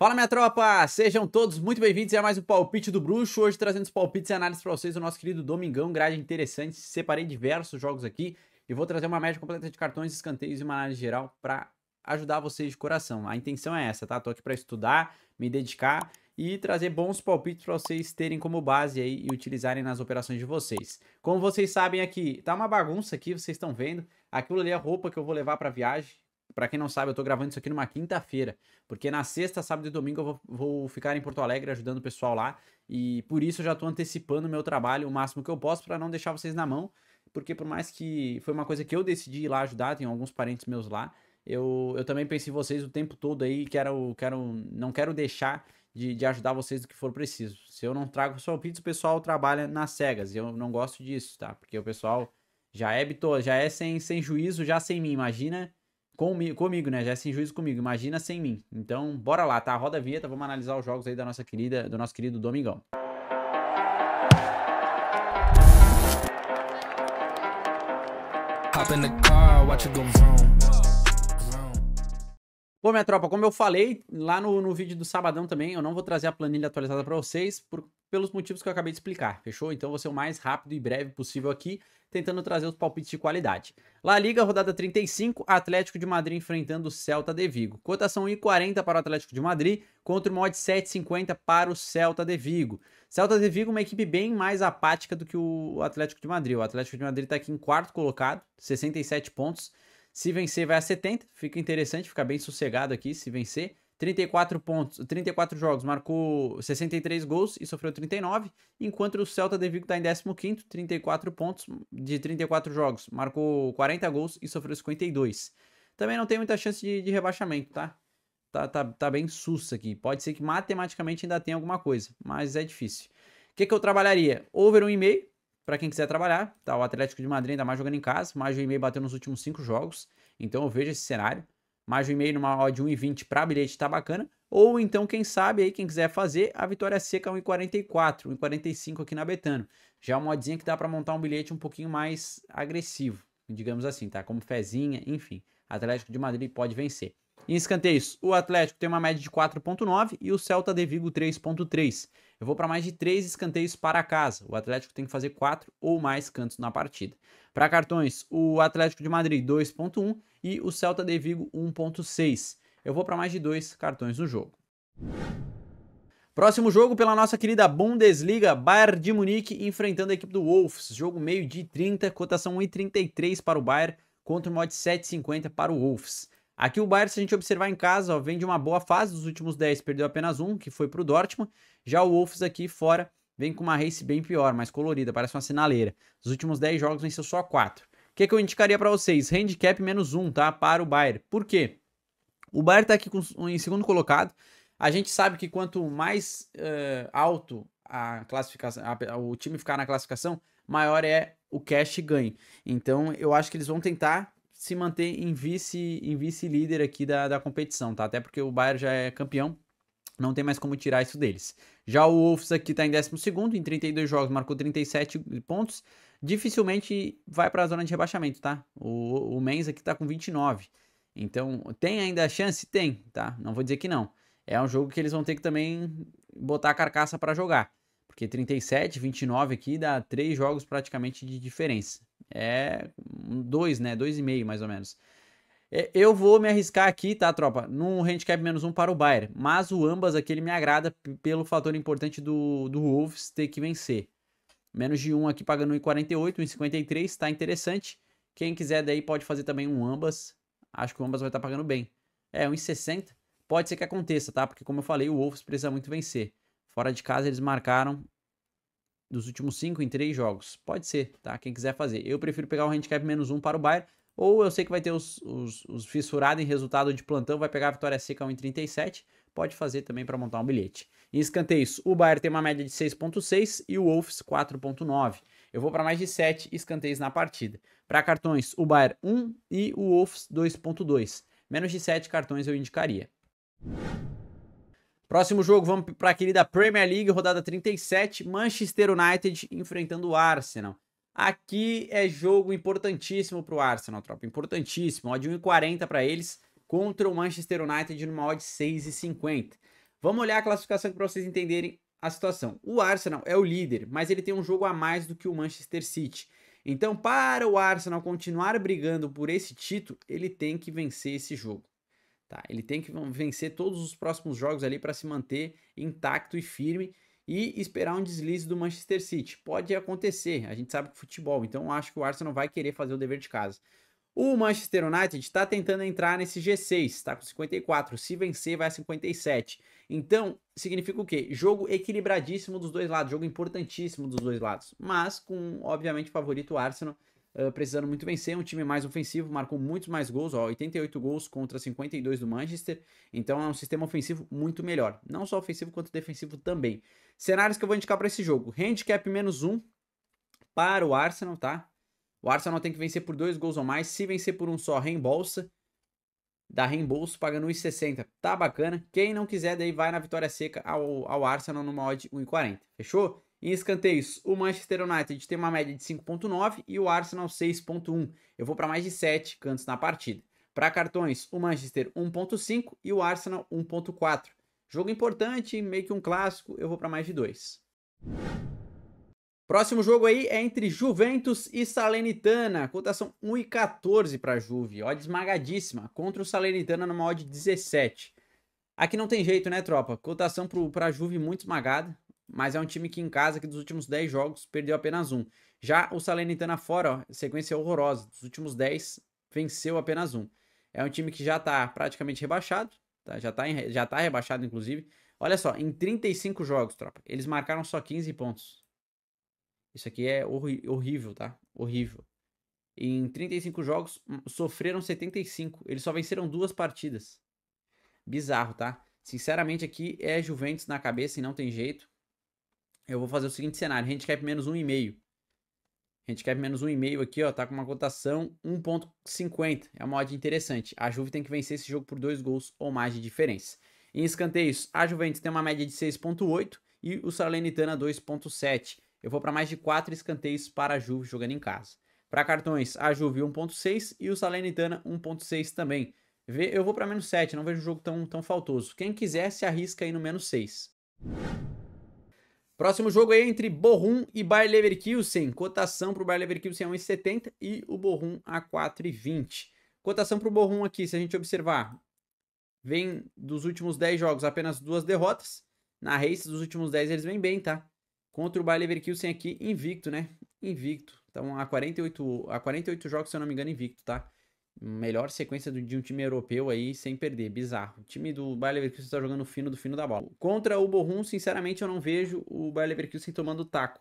Fala minha tropa, sejam todos muito bem-vindos a mais um Palpite do Bruxo, hoje trazendo os palpites e análises para vocês do nosso querido Domingão, grade interessante, separei diversos jogos aqui e vou trazer uma média completa de cartões, escanteios e uma análise geral para ajudar vocês de coração. A intenção é essa, tá? Tô aqui para estudar, me dedicar e trazer bons palpites para vocês terem como base aí e utilizarem nas operações de vocês. Como vocês sabem aqui, tá uma bagunça aqui, vocês estão vendo. Aquilo ali é a roupa que eu vou levar para viagem. Para quem não sabe, eu tô gravando isso aqui numa quinta-feira, porque na sexta, sábado e domingo eu vou, vou, ficar em Porto Alegre ajudando o pessoal lá, e por isso eu já tô antecipando o meu trabalho o máximo que eu posso para não deixar vocês na mão, porque por mais que foi uma coisa que eu decidi ir lá ajudar, tem alguns parentes meus lá, eu, eu também pensei em vocês o tempo todo aí, quero, quero, não quero deixar de, de, ajudar vocês do que for preciso. Se eu não trago palpites, o pessoal trabalha nas cegas. E eu não gosto disso, tá? Porque o pessoal já é já é sem, sem juízo, já sem mim. Imagina comigo, comigo, né? Já é sem juízo comigo. Imagina sem mim. Então, bora lá, tá? Roda a vinheta, vamos analisar os jogos aí da nossa querida, do nosso querido Domingão. Bom, minha tropa, como eu falei lá no, no vídeo do sabadão também, eu não vou trazer a planilha atualizada para vocês, por pelos motivos que eu acabei de explicar, fechou? Então vou ser o mais rápido e breve possível aqui, tentando trazer os palpites de qualidade. La Liga, rodada 35, Atlético de Madrid enfrentando o Celta de Vigo. Cotação 1,40 para o Atlético de Madrid, contra o mod 7,50 para o Celta de Vigo. Celta de Vigo é uma equipe bem mais apática do que o Atlético de Madrid. O Atlético de Madrid está aqui em quarto colocado, 67 pontos. Se vencer vai a 70, fica interessante, fica bem sossegado aqui se vencer. 34 pontos, 34 jogos, marcou 63 gols e sofreu 39, enquanto o Celta de Vigo está em 15º, 34 pontos de 34 jogos, marcou 40 gols e sofreu 52. Também não tem muita chance de, de rebaixamento, tá? Tá, tá? tá bem sussa aqui. Pode ser que matematicamente ainda tenha alguma coisa, mas é difícil. O que, que eu trabalharia? Over 1,5, para quem quiser trabalhar, tá? O Atlético de Madrid ainda mais jogando em casa, mais de 1,5 bateu nos últimos 5 jogos, então eu vejo esse cenário mais um e mail numa odd 1,20 para bilhete tá bacana. Ou então, quem sabe aí, quem quiser fazer, a vitória é seca 1,44, 1,45 aqui na Betano. Já é uma oddzinha que dá para montar um bilhete um pouquinho mais agressivo, digamos assim, tá? Como fezinha, enfim. Atlético de Madrid pode vencer. Em escanteios, o Atlético tem uma média de 4.9 e o Celta de Vigo 3.3. Eu vou para mais de 3 escanteios para casa. O Atlético tem que fazer 4 ou mais cantos na partida. Para cartões, o Atlético de Madrid 2.1 e o Celta de Vigo 1.6. Eu vou para mais de 2 cartões no jogo. Próximo jogo pela nossa querida Bundesliga, Bayern de Munique enfrentando a equipe do Wolves. Jogo meio de 30, cotação 1,33 para o Bayern contra o mod 7,50 para o Wolves. Aqui o Bayern, se a gente observar em casa, ó, vem de uma boa fase dos últimos 10, perdeu apenas um, que foi para o Dortmund. Já o Wolves aqui fora vem com uma race bem pior, mais colorida, parece uma sinaleira. Os últimos 10 jogos venceu só 4. O que, que eu indicaria para vocês? Handicap menos 1, tá? Para o Bayern. Por quê? O Bayern está aqui com, em segundo colocado. A gente sabe que quanto mais uh, alto a classificação, a, o time ficar na classificação, maior é o cash ganho. Então eu acho que eles vão tentar se manter em vice em vice-líder aqui da, da competição, tá? Até porque o Bayern já é campeão, não tem mais como tirar isso deles. Já o Wolves aqui está em 12º, em 32 jogos marcou 37 pontos, dificilmente vai para a zona de rebaixamento, tá? O, o aqui está com 29. Então, tem ainda a chance? Tem, tá? Não vou dizer que não. É um jogo que eles vão ter que também botar a carcaça para jogar. Porque 37, 29 aqui dá três jogos praticamente de diferença. É dois, né? Dois e meio, mais ou menos. É, eu vou me arriscar aqui, tá, tropa? Num handicap menos um para o Bayern. Mas o ambas aqui ele me agrada pelo fator importante do, do Wolves ter que vencer. Menos de um aqui pagando 1,48, 1,53, tá interessante. Quem quiser daí pode fazer também um ambas. Acho que o ambas vai estar tá pagando bem. É, 1,60. Pode ser que aconteça, tá? Porque como eu falei, o Wolves precisa muito vencer. Fora de casa eles marcaram dos últimos cinco em três jogos. Pode ser, tá? Quem quiser fazer. Eu prefiro pegar o handicap menos um para o Bayern, ou eu sei que vai ter os, os, os fissurados em resultado de plantão, vai pegar a vitória seca 1,37. Pode fazer também para montar um bilhete. Em escanteios, o Bayern tem uma média de 6,6 e o Wolves 4,9. Eu vou para mais de 7 escanteios na partida. Para cartões, o Bayern 1 e o Wolves 2,2. Menos de 7 cartões eu indicaria. Próximo jogo, vamos para a querida Premier League, rodada 37, Manchester United enfrentando o Arsenal. Aqui é jogo importantíssimo para o Arsenal, tropa, importantíssimo. Odd 1,40 para eles contra o Manchester United numa odd 6,50. Vamos olhar a classificação para vocês entenderem a situação. O Arsenal é o líder, mas ele tem um jogo a mais do que o Manchester City. Então, para o Arsenal continuar brigando por esse título, ele tem que vencer esse jogo. Tá? Ele tem que vencer todos os próximos jogos ali para se manter intacto e firme e esperar um deslize do Manchester City. Pode acontecer, a gente sabe que futebol, então acho que o Arsenal vai querer fazer o dever de casa. O Manchester United está tentando entrar nesse G6, está com 54. Se vencer, vai a 57. Então, significa o quê? Jogo equilibradíssimo dos dois lados, jogo importantíssimo dos dois lados. Mas com, obviamente, favorito o Arsenal, ah, precisando muito vencer, um time mais ofensivo, marcou muitos mais gols, ó, 88 gols contra 52 do Manchester, então é um sistema ofensivo muito melhor, não só ofensivo quanto defensivo também. Cenários que eu vou indicar para esse jogo, handicap menos 1 para o Arsenal, tá? O Arsenal tem que vencer por dois gols ou mais, se vencer por um só, reembolsa, dá reembolso, paga 1,60. Tá bacana. Quem não quiser, daí vai na vitória seca ao, ao Arsenal numa odd 1,40. Fechou? Em escanteios, o Manchester United tem uma média de 5.9 e o Arsenal 6.1. Eu vou para mais de 7 cantos na partida. Para cartões, o Manchester 1.5 e o Arsenal 1.4. Jogo importante, meio que um clássico, eu vou para mais de 2. Próximo jogo aí é entre Juventus e Salernitana. Cotação 1 e 14 para Juve. Odd esmagadíssima contra o Salernitana numa odd 17. Aqui não tem jeito, né, tropa? Cotação para Juve muito esmagada mas é um time que em casa, que dos últimos 10 jogos, perdeu apenas um. Já o Salernitana fora, ó, sequência horrorosa, dos últimos 10, venceu apenas um. É um time que já está praticamente rebaixado, tá? já, está já tá rebaixado inclusive. Olha só, em 35 jogos, tropa, eles marcaram só 15 pontos. Isso aqui é horrível, tá? Horrível. Em 35 jogos, sofreram 75. Eles só venceram duas partidas. Bizarro, tá? Sinceramente, aqui é Juventus na cabeça e não tem jeito eu vou fazer o seguinte cenário: handicap menos 1,5. Handicap menos 1,5 aqui, ó, tá com uma cotação 1,50. É uma odd interessante. A Juve tem que vencer esse jogo por dois gols ou mais de diferença. Em escanteios, a Juventus tem uma média de 6,8 e o Salernitana 2,7. Eu vou para mais de 4 escanteios para a Juve jogando em casa. Para cartões, a Juve 1,6 e o Salernitana 1,6 também. Eu vou para menos 7, não vejo o jogo tão, tão faltoso. Quem quiser se arrisca aí no menos 6. Próximo jogo é entre Borrum e Bayer Leverkusen. Cotação para o Bayer Leverkusen é 1,70 e o Borrum a 4,20. Cotação para o Borrum aqui, se a gente observar, vem dos últimos 10 jogos apenas duas derrotas. Na race dos últimos 10 eles vêm bem, tá? Contra o Bayer Leverkusen aqui, invicto, né? Invicto. Então, a 48, a 48 jogos, se eu não me engano, invicto, tá? melhor sequência de um time europeu aí sem perder, bizarro. O time do Bayer Leverkusen está jogando fino do fino da bola. Contra o Borrom, sinceramente, eu não vejo o Bayer Leverkusen tomando taco,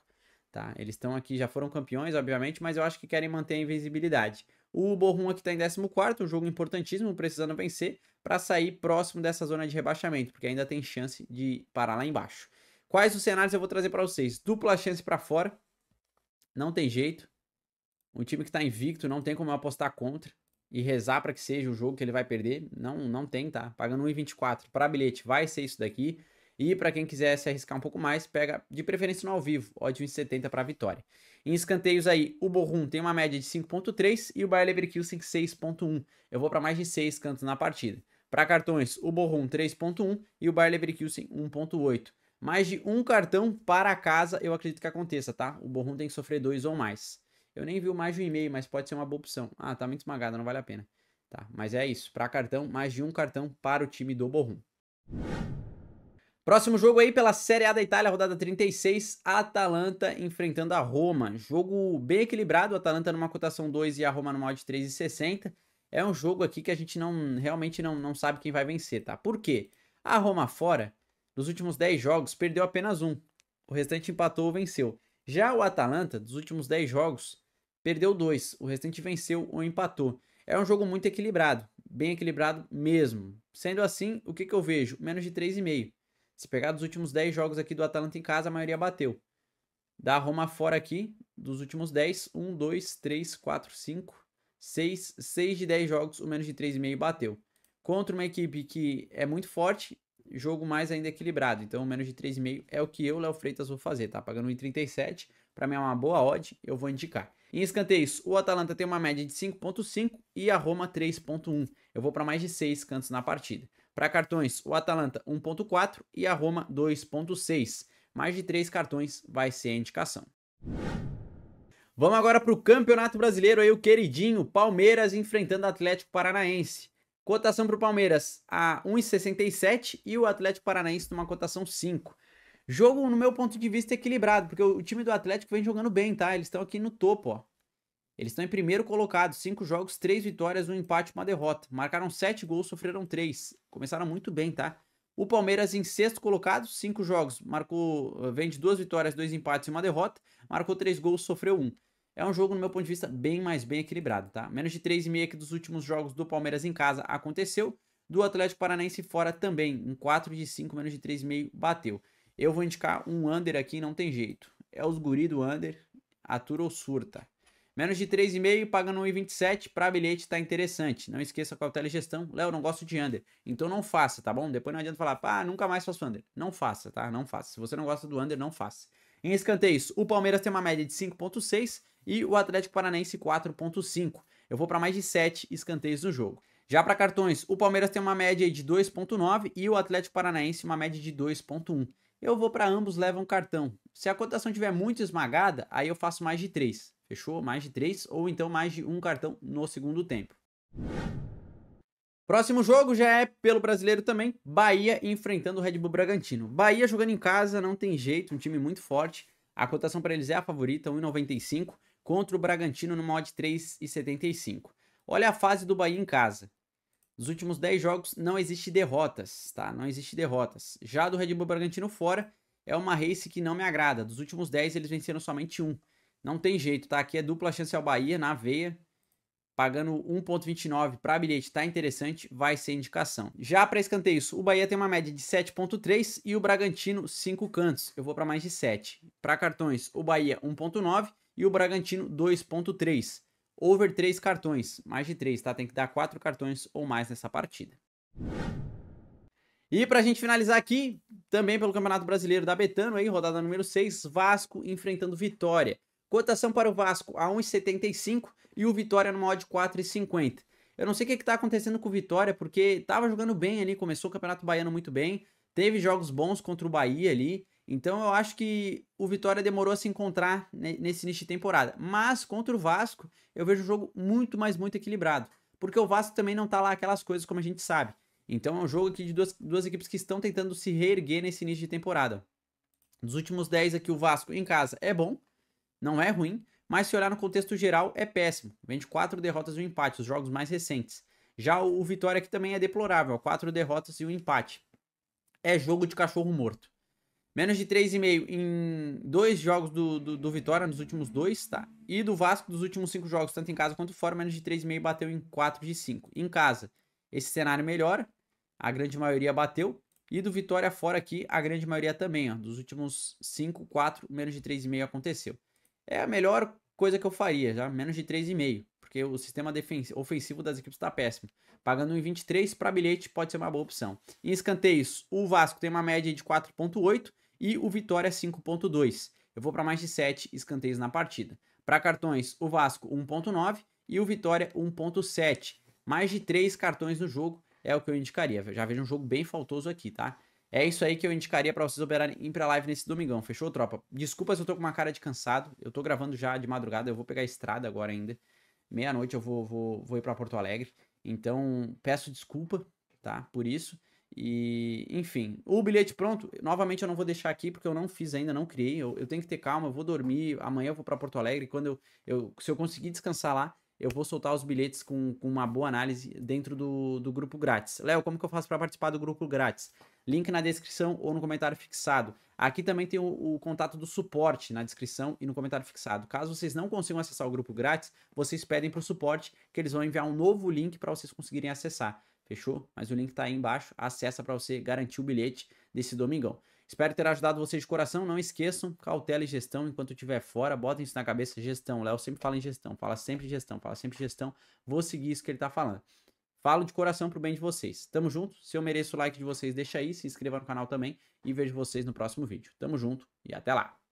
tá? Eles estão aqui, já foram campeões, obviamente, mas eu acho que querem manter a invisibilidade. O Borrom aqui está em 14, um jogo importantíssimo, precisando vencer para sair próximo dessa zona de rebaixamento, porque ainda tem chance de parar lá embaixo. Quais os cenários eu vou trazer para vocês? Dupla chance para fora, não tem jeito. Um time que está invicto, não tem como eu apostar contra e rezar para que seja o jogo que ele vai perder, não não tem, tá? Pagando 1,24 para bilhete vai ser isso daqui. E para quem quiser se arriscar um pouco mais, pega de preferência no ao vivo, odd 1,70 para vitória. Em escanteios aí, o Borrum tem uma média de 5.3 e o Bayer Leverkusen 6.1. Eu vou para mais de 6 cantos na partida. Para cartões, o Borrom 3.1 e o Bayer Leverkusen 1.8. Mais de um cartão para casa, eu acredito que aconteça, tá? O Borrom tem que sofrer dois ou mais. Eu nem vi mais de um e-mail, mas pode ser uma boa opção. Ah, tá muito esmagada, não vale a pena. Tá, mas é isso. Para cartão, mais de um cartão para o time do Borrom. Próximo jogo aí pela Série A da Itália, rodada 36, Atalanta enfrentando a Roma. Jogo bem equilibrado, Atalanta numa cotação 2 e a Roma numa odd 3,60. É um jogo aqui que a gente não realmente não, não sabe quem vai vencer, tá? Por quê? A Roma fora, dos últimos 10 jogos, perdeu apenas um. O restante empatou ou venceu. Já o Atalanta, dos últimos 10 jogos, perdeu dois, o restante venceu ou empatou. É um jogo muito equilibrado, bem equilibrado mesmo. Sendo assim, o que, que eu vejo? Menos de 3,5. Se pegar dos últimos 10 jogos aqui do Atalanta em casa, a maioria bateu. Da Roma fora aqui, dos últimos 10, 1, 2, 3, 4, 5, 6, 6 de 10 jogos, o menos de 3,5 bateu. Contra uma equipe que é muito forte, jogo mais ainda equilibrado. Então, menos de 3,5 é o que eu, Léo Freitas, vou fazer, tá? Pagando 1,37, para mim é uma boa odd, eu vou indicar. Em escanteios, o Atalanta tem uma média de 5.5 e a Roma 3.1. Eu vou para mais de 6 cantos na partida. Para cartões, o Atalanta 1.4 e a Roma 2.6. Mais de 3 cartões vai ser a indicação. Vamos agora para o Campeonato Brasileiro, aí o queridinho Palmeiras enfrentando o Atlético Paranaense. Cotação para o Palmeiras a 1,67 e o Atlético Paranaense numa cotação 5. Jogo, no meu ponto de vista, equilibrado, porque o time do Atlético vem jogando bem, tá? Eles estão aqui no topo, ó. Eles estão em primeiro colocado, cinco jogos, três vitórias, um empate uma derrota. Marcaram sete gols, sofreram três. Começaram muito bem, tá? O Palmeiras em sexto colocado, cinco jogos, marcou, eh, vende duas vitórias, dois empates e uma derrota, marcou três gols, sofreu um. É um jogo, no meu ponto de vista, bem mais bem equilibrado, tá? Menos de 3,5 que dos últimos jogos do Palmeiras em casa aconteceu, do Atlético Paranaense fora também, um 4 de 5, menos de 3,5 bateu. Eu vou indicar um under aqui, não tem jeito. É os guri do under, atura ou surta. Menos de 3,5 pagando 1,27 para bilhete está interessante. Não esqueça cautela é e gestão. Léo, não gosto de under. Então não faça, tá bom? Depois não adianta falar, pá, nunca mais faço under. Não faça, tá? Não faça. Se você não gosta do under, não faça. Em escanteios, o Palmeiras tem uma média de 5,6 e o Atlético Paranaense 4,5. Eu vou para mais de 7 escanteios no jogo. Já para cartões, o Palmeiras tem uma média de 2,9 e o Atlético Paranaense uma média de 2,1 eu vou para ambos levam cartão. Se a cotação tiver muito esmagada, aí eu faço mais de três. Fechou? Mais de três ou então mais de um cartão no segundo tempo. Próximo jogo já é pelo brasileiro também, Bahia enfrentando o Red Bull Bragantino. Bahia jogando em casa, não tem jeito, um time muito forte. A cotação para eles é a favorita, 1,95, contra o Bragantino numa odd 3,75. Olha a fase do Bahia em casa. Nos últimos 10 jogos não existe derrotas, tá? Não existe derrotas. Já do Red Bull Bragantino fora, é uma race que não me agrada. Dos últimos 10 eles venceram somente um. Não tem jeito, tá? Aqui é dupla chance ao Bahia na veia. Pagando 1.29 para bilhete, tá interessante, vai ser indicação. Já para escanteios, o Bahia tem uma média de 7.3 e o Bragantino 5 cantos. Eu vou para mais de 7. Para cartões, o Bahia 1.9 e o Bragantino 2.3. Over 3 cartões, mais de 3, tá? Tem que dar 4 cartões ou mais nessa partida. E pra gente finalizar aqui, também pelo Campeonato Brasileiro da Betano, aí, rodada número 6, Vasco enfrentando Vitória. Cotação para o Vasco a 1,75 e o Vitória numa odd 4,50. Eu não sei o que, está acontecendo com o Vitória, porque estava jogando bem ali, começou o Campeonato Baiano muito bem, teve jogos bons contra o Bahia ali, então eu acho que o Vitória demorou a se encontrar nesse início de temporada. Mas contra o Vasco, eu vejo o jogo muito, mais muito equilibrado. Porque o Vasco também não tá lá aquelas coisas como a gente sabe. Então é um jogo aqui de duas, duas equipes que estão tentando se reerguer nesse início de temporada. Dos últimos 10 aqui, o Vasco em casa é bom, não é ruim, mas se olhar no contexto geral, é péssimo. Vem de 4 derrotas e um empate, os jogos mais recentes. Já o Vitória aqui também é deplorável, 4 derrotas e um empate. É jogo de cachorro morto. Menos de 3,5 em dois jogos do, do, do, Vitória, nos últimos dois, tá? E do Vasco, dos últimos cinco jogos, tanto em casa quanto fora, menos de 3,5 bateu em 4 de 5. Em casa, esse cenário melhora, a grande maioria bateu. E do Vitória fora aqui, a grande maioria também, ó. Dos últimos 5, 4, menos de 3,5 aconteceu. É a melhor coisa que eu faria, já, menos de 3,5. Porque o sistema ofensivo das equipes tá péssimo. Pagando 23 para bilhete pode ser uma boa opção. Em escanteios, o Vasco tem uma média de 4,8 e o Vitória 5.2. Eu vou para mais de 7 escanteios na partida. Para cartões, o Vasco 1.9 e o Vitória 1.7. Mais de 3 cartões no jogo é o que eu indicaria. Já vejo um jogo bem faltoso aqui, tá? É isso aí que eu indicaria para vocês operarem em pré live nesse domingão, fechou, tropa? Desculpa se eu tô com uma cara de cansado, eu tô gravando já de madrugada, eu vou pegar a estrada agora ainda. Meia-noite eu vou, vou, vou ir para Porto Alegre. Então, peço desculpa, tá? Por isso. E, enfim, o bilhete pronto, novamente eu não vou deixar aqui porque eu não fiz ainda, não criei. Eu, eu tenho que ter calma, eu vou dormir. Amanhã eu vou para Porto Alegre. Quando eu, eu, se eu conseguir descansar lá, eu vou soltar os bilhetes com, com uma boa análise dentro do, do grupo grátis. Léo, como que eu faço para participar do grupo grátis? Link na descrição ou no comentário fixado. Aqui também tem o, o, contato do suporte na descrição e no comentário fixado. Caso vocês não consigam acessar o grupo grátis, vocês pedem para o suporte que eles vão enviar um novo link para vocês conseguirem acessar. Fechou? Mas o link tá aí embaixo. Acessa para você garantir o bilhete desse domingão. Espero ter ajudado vocês de coração. Não esqueçam, cautela e gestão enquanto estiver fora. Botem isso na cabeça, gestão. Léo sempre fala em gestão. Fala sempre gestão. Fala sempre gestão. Vou seguir isso que ele tá falando. Falo de coração pro bem de vocês. Tamo junto. Se eu mereço o like de vocês, deixa aí. Se inscreva no canal também. E vejo vocês no próximo vídeo. Tamo junto e até lá.